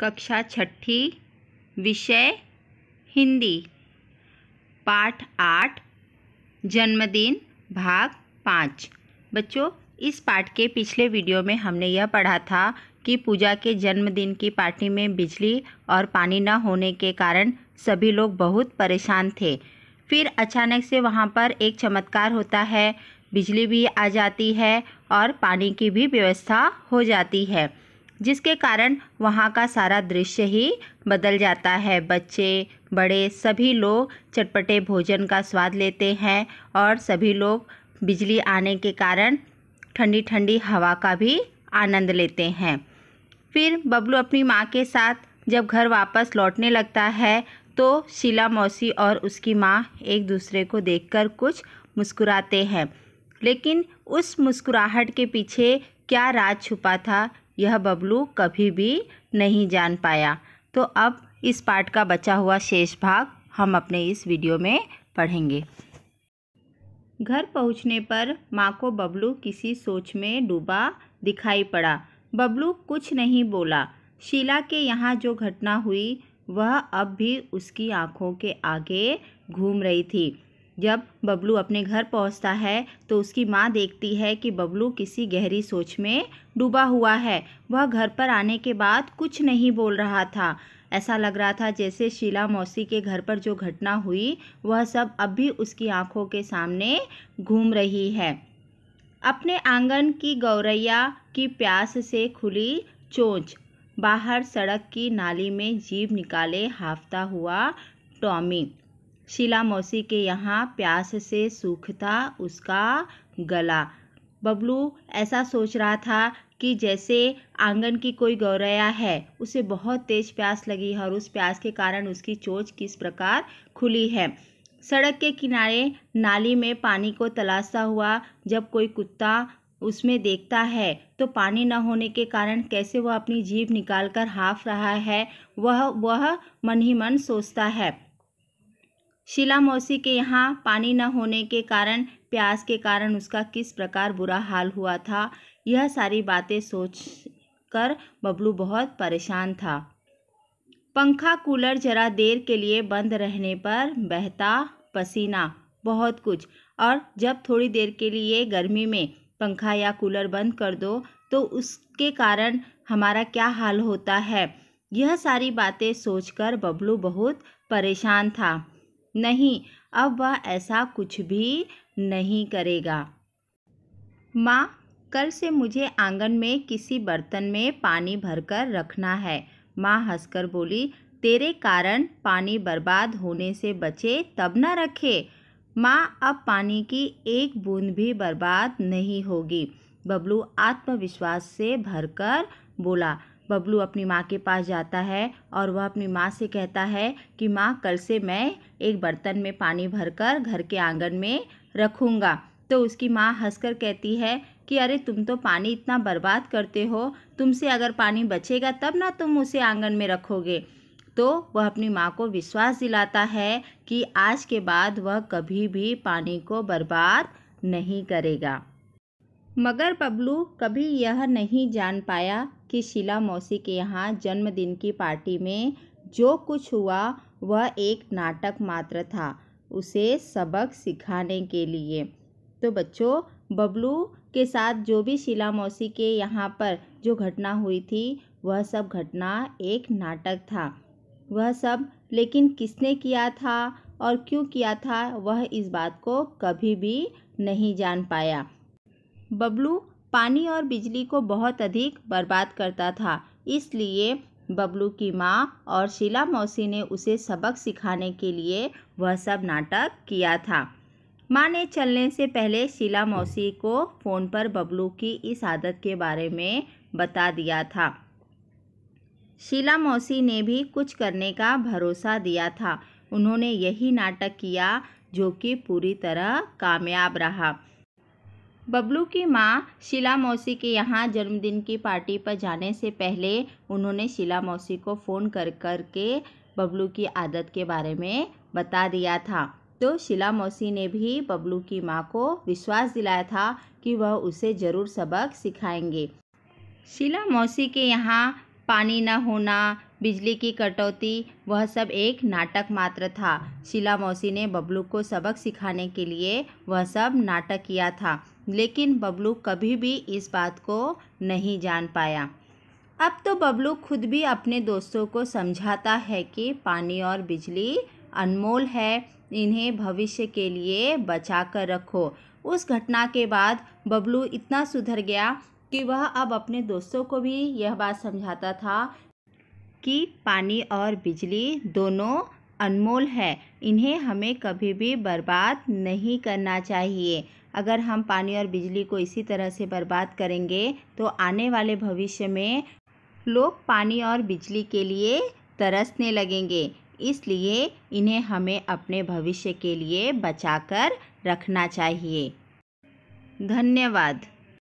कक्षा छठी विषय हिंदी पाठ आठ जन्मदिन भाग पाँच बच्चों इस पाठ के पिछले वीडियो में हमने यह पढ़ा था कि पूजा के जन्मदिन की पार्टी में बिजली और पानी न होने के कारण सभी लोग बहुत परेशान थे फिर अचानक से वहाँ पर एक चमत्कार होता है बिजली भी आ जाती है और पानी की भी व्यवस्था हो जाती है जिसके कारण वहाँ का सारा दृश्य ही बदल जाता है बच्चे बड़े सभी लोग चटपटे भोजन का स्वाद लेते हैं और सभी लोग बिजली आने के कारण ठंडी ठंडी हवा का भी आनंद लेते हैं फिर बबलू अपनी माँ के साथ जब घर वापस लौटने लगता है तो शीला मौसी और उसकी माँ एक दूसरे को देखकर कुछ मुस्कुराते हैं लेकिन उस मुस्कुराहट के पीछे क्या राज छुपा था यह बबलू कभी भी नहीं जान पाया तो अब इस पार्ट का बचा हुआ शेष भाग हम अपने इस वीडियो में पढ़ेंगे घर पहुंचने पर माँ को बबलू किसी सोच में डूबा दिखाई पड़ा बबलू कुछ नहीं बोला शीला के यहाँ जो घटना हुई वह अब भी उसकी आंखों के आगे घूम रही थी जब बबलू अपने घर पहुंचता है तो उसकी माँ देखती है कि बबलू किसी गहरी सोच में डूबा हुआ है वह घर पर आने के बाद कुछ नहीं बोल रहा था ऐसा लग रहा था जैसे शीला मौसी के घर पर जो घटना हुई वह सब अब भी उसकी आंखों के सामने घूम रही है अपने आंगन की गौरैया की प्यास से खुली चोंच बाहर सड़क की नाली में जीव निकाले हाफता हुआ टॉमी शीला मौसी के यहाँ प्यास से सूखता उसका गला बबलू ऐसा सोच रहा था कि जैसे आंगन की कोई गौरया है उसे बहुत तेज प्यास लगी है और उस प्यास के कारण उसकी चोच किस प्रकार खुली है सड़क के किनारे नाली में पानी को तलाशता हुआ जब कोई कुत्ता उसमें देखता है तो पानी न होने के कारण कैसे वह अपनी जीभ निकालकर हाफ रहा है वह वह मन ही मन सोचता है शिला मौसी के यहाँ पानी न होने के कारण प्यास के कारण उसका किस प्रकार बुरा हाल हुआ था यह सारी बातें सोच कर बबलू बहुत परेशान था पंखा कूलर जरा देर के लिए बंद रहने पर बहता पसीना बहुत कुछ और जब थोड़ी देर के लिए गर्मी में पंखा या कूलर बंद कर दो तो उसके कारण हमारा क्या हाल होता है यह सारी बातें सोचकर बबलू बहुत परेशान था नहीं अब वह ऐसा कुछ भी नहीं करेगा माँ कल से मुझे आंगन में किसी बर्तन में पानी भरकर रखना है माँ हंसकर बोली तेरे कारण पानी बर्बाद होने से बचे तब न रखे माँ अब पानी की एक बूंद भी बर्बाद नहीं होगी बबलू आत्मविश्वास से भरकर बोला बबलू अपनी माँ के पास जाता है और वह अपनी माँ से कहता है कि माँ कल से मैं एक बर्तन में पानी भरकर घर के आंगन में रखूँगा तो उसकी माँ हंसकर कहती है कि अरे तुम तो पानी इतना बर्बाद करते हो तुमसे अगर पानी बचेगा तब ना तुम उसे आंगन में रखोगे तो वह अपनी माँ को विश्वास दिलाता है कि आज के बाद वह कभी भी पानी को बर्बाद नहीं करेगा मगर बबलू कभी यह नहीं जान पाया कि शीला मौसी के यहाँ जन्मदिन की पार्टी में जो कुछ हुआ वह एक नाटक मात्र था उसे सबक सिखाने के लिए तो बच्चों बबलू के साथ जो भी शीला मौसी के यहाँ पर जो घटना हुई थी वह सब घटना एक नाटक था वह सब लेकिन किसने किया था और क्यों किया था वह इस बात को कभी भी नहीं जान पाया बबलू पानी और बिजली को बहुत अधिक बर्बाद करता था इसलिए बबलू की माँ और शीला मौसी ने उसे सबक सिखाने के लिए वह सब नाटक किया था माँ ने चलने से पहले शीला मौसी को फ़ोन पर बबलू की इस आदत के बारे में बता दिया था शीला मौसी ने भी कुछ करने का भरोसा दिया था उन्होंने यही नाटक किया जो कि पूरी तरह कामयाब रहा बबलू की माँ शिला मौसी के यहाँ जन्मदिन की पार्टी पर जाने से पहले उन्होंने शिला मौसी को फ़ोन कर कर के बबलू की आदत के बारे में बता दिया था तो शिला मौसी ने भी बबलू की माँ को विश्वास दिलाया था कि वह उसे ज़रूर सबक सिखाएंगे शिला मौसी के यहाँ पानी न होना बिजली की कटौती वह सब एक नाटक मात्र था शिला मौसी ने बबलू को सबक सिखाने के लिए वह सब नाटक किया था लेकिन बबलू कभी भी इस बात को नहीं जान पाया अब तो बबलू खुद भी अपने दोस्तों को समझाता है कि पानी और बिजली अनमोल है इन्हें भविष्य के लिए बचा कर रखो उस घटना के बाद बबलू इतना सुधर गया कि वह अब अपने दोस्तों को भी यह बात समझाता था कि पानी और बिजली दोनों अनमोल है इन्हें हमें कभी भी बर्बाद नहीं करना चाहिए अगर हम पानी और बिजली को इसी तरह से बर्बाद करेंगे तो आने वाले भविष्य में लोग पानी और बिजली के लिए तरसने लगेंगे इसलिए इन्हें हमें अपने भविष्य के लिए बचाकर रखना चाहिए धन्यवाद